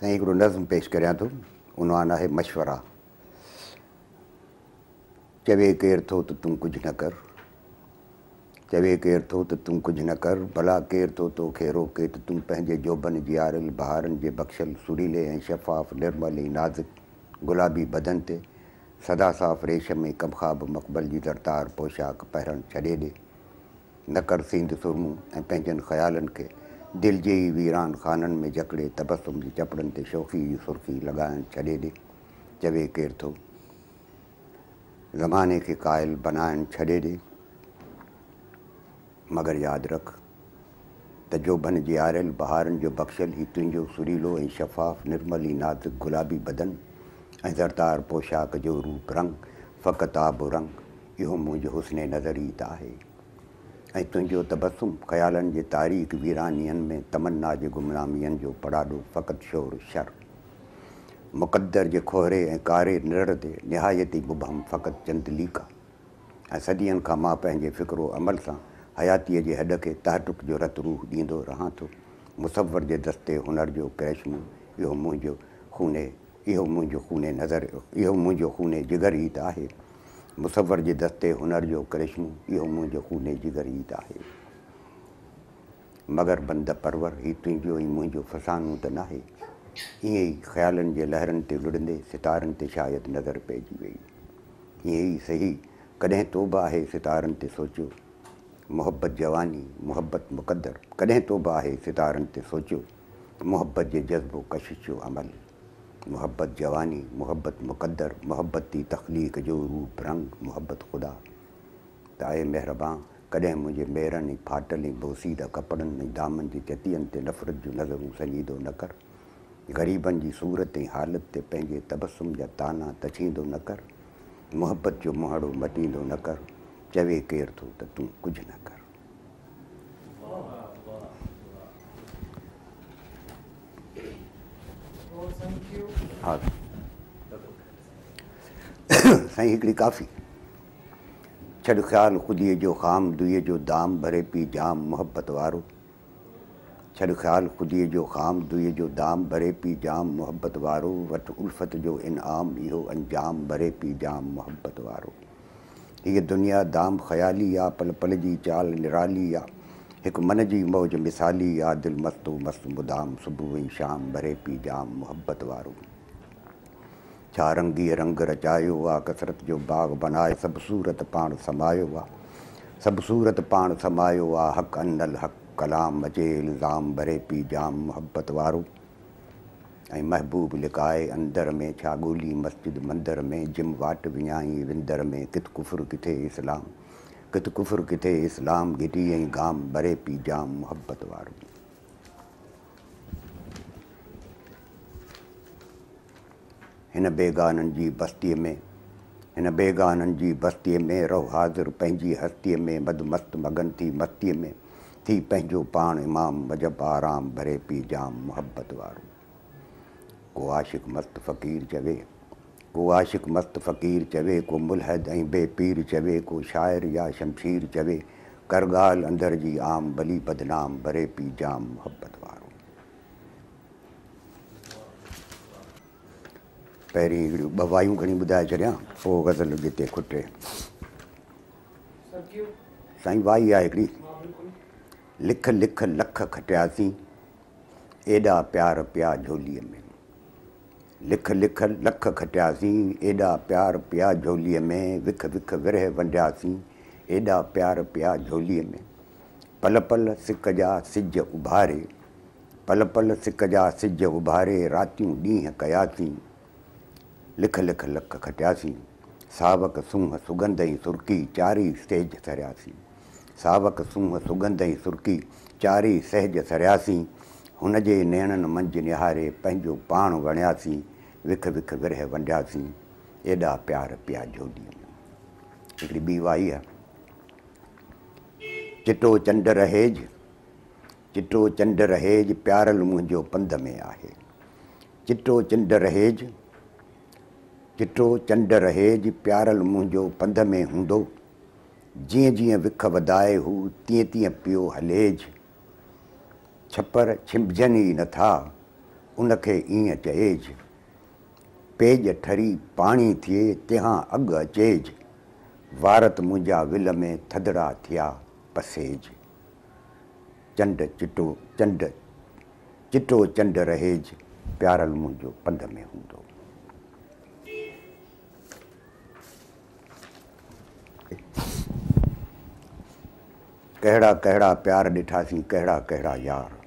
सही नज़म पेश करियां तो थो उनवान आहे मशवरा चवे केर थो तो त तूं कुझु न कर चवे केर थो त तो तूं कुझु न कर भला केर थो तोखे रोके तो तूं पंहिंजे जोबनि जी आरियल बहारनि जे बख़्शियल सुरीले शफ़ाफ़ निर्मल ऐं नाज़ुक गुलाबी बदन ते सदा साफ़ रेश में कमखाब मक़बल की दरतार पोशाक पहन छे ॾे न कर सींद सुरमूं ऐं पंहिंजनि ख़्यालनि दिल ही वीरान खानन में जकड़े तबसुम की चपड़न से शौक़ी सुर्खी लॻाइण छॾे दे चवे केर थो ज़माने के कायल बनाइण छे दे मगर याद रख त जोभन जे आरियल बहारनि जो बख्शल ही तुझो सुरीलो ए शफ़ाफ़ निर्मल ही नाज़ुक गुलाबी बदन ए ज़रदार पोशाक जो रूप रंग फ़क़त आबो रंग इहो मुंहिंजो हुस्न नज़रीत है ऐं तुंहिंजो तबस्सुम ख़्यालनि जे तारीख़ वीरानीनि में तमन्ना जे गुमनामीअनि जो पराॾो फ़क़ति शोर शर मुक़दर जे खोहरे ऐं कारे निर ते निहायती गुबम फ़क़ति चंद लीका ऐं सदियुनि खां मां पंहिंजे फ़िक्रो अमल सां हयातीअ जे हॾ खे तहटुक जो रत रूह ॾींदो रहां थो मुसवर जे दस्ते हुनर जो कैशमो इहो मुंहिंजो ख़ूने इहो मुंहिंजो खूने नज़र इहो मुंहिंजो खूने जिगर ई त आहे मुसवर जे दस्ते हुनर जो करिश्मो इहो मुंहिंजे खूने जी गर ईद आहे मगर बंद परवर ही तुंहिंजो ई मुंहिंजो फसानो त नाहे ईअं ई ख़्यालनि जे लहरनि ते विढ़ंदे सितारनि ते शायदि नज़र पइजी वई ईअं ई सही कॾहिं तो बि आहे सितारनि ते सोचियो मुहबत जवानी मुहबत मुक़दरु कॾहिं तो बि आहे सितारनि ते सोचियो मुहबत जे जज़्बो कशिश जो अमल محبت جوانی محبت مقدر محبت تی تخلیق جو روپ رنگ محبت خدا تا اے مہربان کڑے مجھے میرن پھاٹل بوسیدہ کپڑن دامن جی چتین تے نفرت جو نظروں سنجیدو نہ کر غریبن جی صورت حالت تے پینجے تبسم جا تانا تچیندو نہ کر محبت جو مہڑو مٹیندو نہ کر چوے کیر تو تو کچھ نہ کر हा साईं काफ़ी छड़ ख़्याल ख़ुदीअ जो ख़ाम दुई जो दाम भरे पी जाम मोहब्बत वारो छड़ ख़्याल ख़ुदीअ जो ख़ाम दुई जो दाम भरे पी जाम मोहब्बत वारो वटि उल्फत जो इनाम इहो अंजाम भरे पी जाम मोहब्बत वारो हीअ दुनिया दाम ख़्याली आहे पल पल जी चाल निराली आहे एक मन की मौज मिसाली आहे दिलि मस्तु मस्तु मुदाम सुबुह शाम भरे पी जाम मुहबत वारो छा रंगी रंग रचायो आहे कसरत जो बाग बनाए सब सूरत पाण समायो आहे सभु सूरत पाण समायो आहे हक़ अनल हक़ कलाम अचे इल्ज़ाम भरे पी जाम मोहब्बत वारो ऐं महबूब लिकाए अंदर में छा ॻोल्ही मस्जिद मंदर में जिम वाट विञाई विंदर में कित कुफुर किथे इस्लाम कित कुफर किथे इस्लाम गिटी ऐं गाम भरे पी जाम मुहबत वारो हिन बेगाननि जी बस्तीअ में हिन बेगाननि जी बस्तीअ में रहो हाज़िर पंहिंजी हस्तीअ में मद मस्त मगन थी मस्तीअ में थी पंहिंजो पाण इमाम मजब आराम भरे पी जाम मुहबत वारो को आशिक़ मस्त फ़क़ीर चवे को आशिक मस्त फ़क़ीर चवे को मुलहद ऐं बे पीर चवे को शाइर या शमशीर चवे कर ॻाल्हि अंदर जी आम भली बदनाम भरे पी जाम मुहबत वारो पहिरीं हिकिड़ियूं ॿ वायूं खणी ॿुधाए छॾियां पोइ गज़ल जिते खुटे साईं वाई आहे हिकिड़ी लिख लिख लख खटियासीं एॾा प्यार पिया झोलीअ में लिख लिख लख खटियासीं एॾा प्यार पिया झोलीअ में विख विख विरह वंडियासीं एॾा प्यार पिया झोलीअ में पल पल सिक जा सिज उभारे पल पल सिक जा सिज उभारे रातियूं ॾींहं कयासीं लिख लिख लख खटियासीं सावक सूंह सुगंध ई सुरकी चार ई सहज सरियासीं सावक सूंह सुगंध जी सुरकी चार सहज सरियासीं हुन जे नेणनि मंझि निहारे पंहिंजो पाण वणियासीं विख विख विरह वंडियासीं एॾा प्यार पिया झोली हिकिड़ी ॿी वाई आहे चिटो चंड रहेज चिटो चंड रहेज प्यारल मुंहिंजो पंध में आहे चिटो चंड रहेज चिटो चंड रहेज प्यारल मुंहिंजो पंध में हूंदो जीअं जीअं विख वधाए हू तीअं तीअं पियो हलेज छपर छिमजनि ई नथा उनखे ईअं चइजि पेज ठरी पाणी थिए तिहां अॻु अचेजि वारत मुंहिंजा विल में थिड़ा थिया पसेज चंड चिटो चंड चिटो चंड रहेज प्यारल मुंहिंजो पंध में हूंदो कहिड़ा कहिड़ा प्यार ॾिठासीं कहिड़ा कहिड़ा यार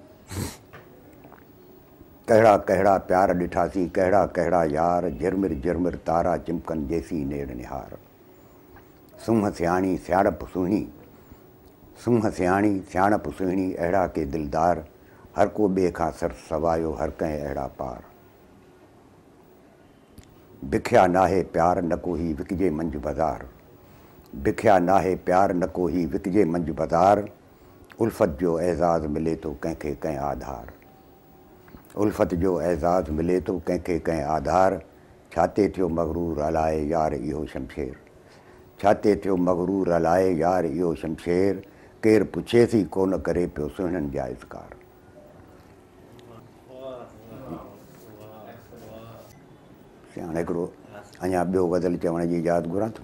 कहिड़ा कहिड़ा प्यार ॾिठासीं कहिड़ा कहिड़ा यार झिरमिर झिरमिर तारा चिमकनि जेसी नेर निहार सूंह सियाणी सियाणप सुहिणी सूंह सियाणी सियाणप सुहिणी अहिड़ा के दिलदार हर को ॿिए खां सर सवायो हर कंहिं अहिड़ा पार बिखिया नाहे प्यार न को ई विकिजे मंझि बाज़ारि बिखिया नाहे प्यार न को ई विकिजे मंझि बाज़ारि उल्फत जो एज़ाज़ मिले थो कंहिंखे कंहिं आधार उल्फत जो एज़ाज़ मिले थो कंहिंखे कंहिं आधार छा ते थियो मगरूर हलाए यार इहो शमशेर छा ते थियो मगरूर हलाए यार इहो शमशेर केरु पुछेसि कोन करे पियो सुहिणनि जा इज़कार हाणे हिकिड़ो अञा ॿियो बदिल चवण जी यादि घुरां थो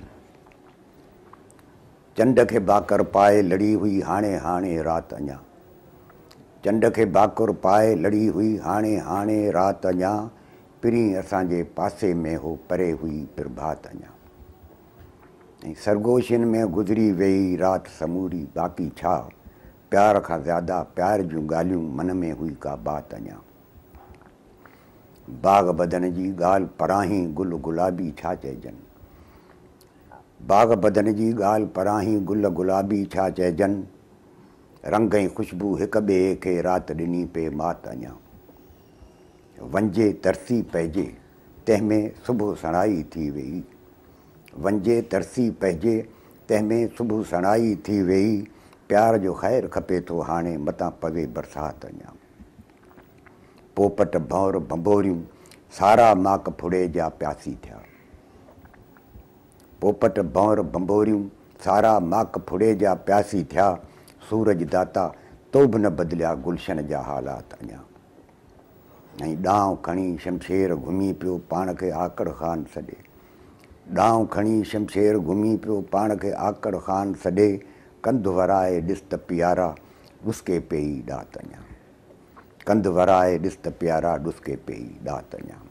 चंड के बाकर पाए लड़ी हुई हाणे हाणे रात अजा चंड के बाकुर पाए लड़ी हुई हाणे हाणे रात अजा पिरी असांजे पासे में हो परे हुई प्रभात अजा ऐं में गुज़री वही रात समूरी बाक़ी छा प्यार का ज़्यादा प्यार जो गाल मन में हुई का बात अजा बाग बदन जी ॻाल्हि पराही गुल गुलाबी छा चइजनि बाग बदन जी ॻाल्हि परां ई गुल गुलाबी छा चइजनि रंग ऐं ख़ुशबू हिक ॿिए खे राति ॾिनी पए मात अञा वंजे तरसी पइजे तंहिंमें सुबुह सणाई थी वेही वंजे तरसी पइजे तंहिंमें सुबुह सणाई थी वेही प्यार जो ख़ैरु खपे थो हाणे मतां पवे बरसाति अञा पोपट भौर भंभोरियूं सारा माक फुड़े जा प्यासी थिया पोपट भंवर भंभोरियूं सारा माक फुड़े जा प्यासी थिया सूरज दाता तो बि न बदिलिया गुलशन जा हालात अञा ऐं ॾांहुं खणी शमशेर घुमी पियो पाण खे आकड़ खान सॾे ॾांहुं खणी शमशेर घुमी पियो पाण खे आकड़ खान सॾे कंधु वराए ॾिस त प्यारा डुसके पई अञा कंधु वराए ॾिस त प्यारा डुसके पई ॾात अञा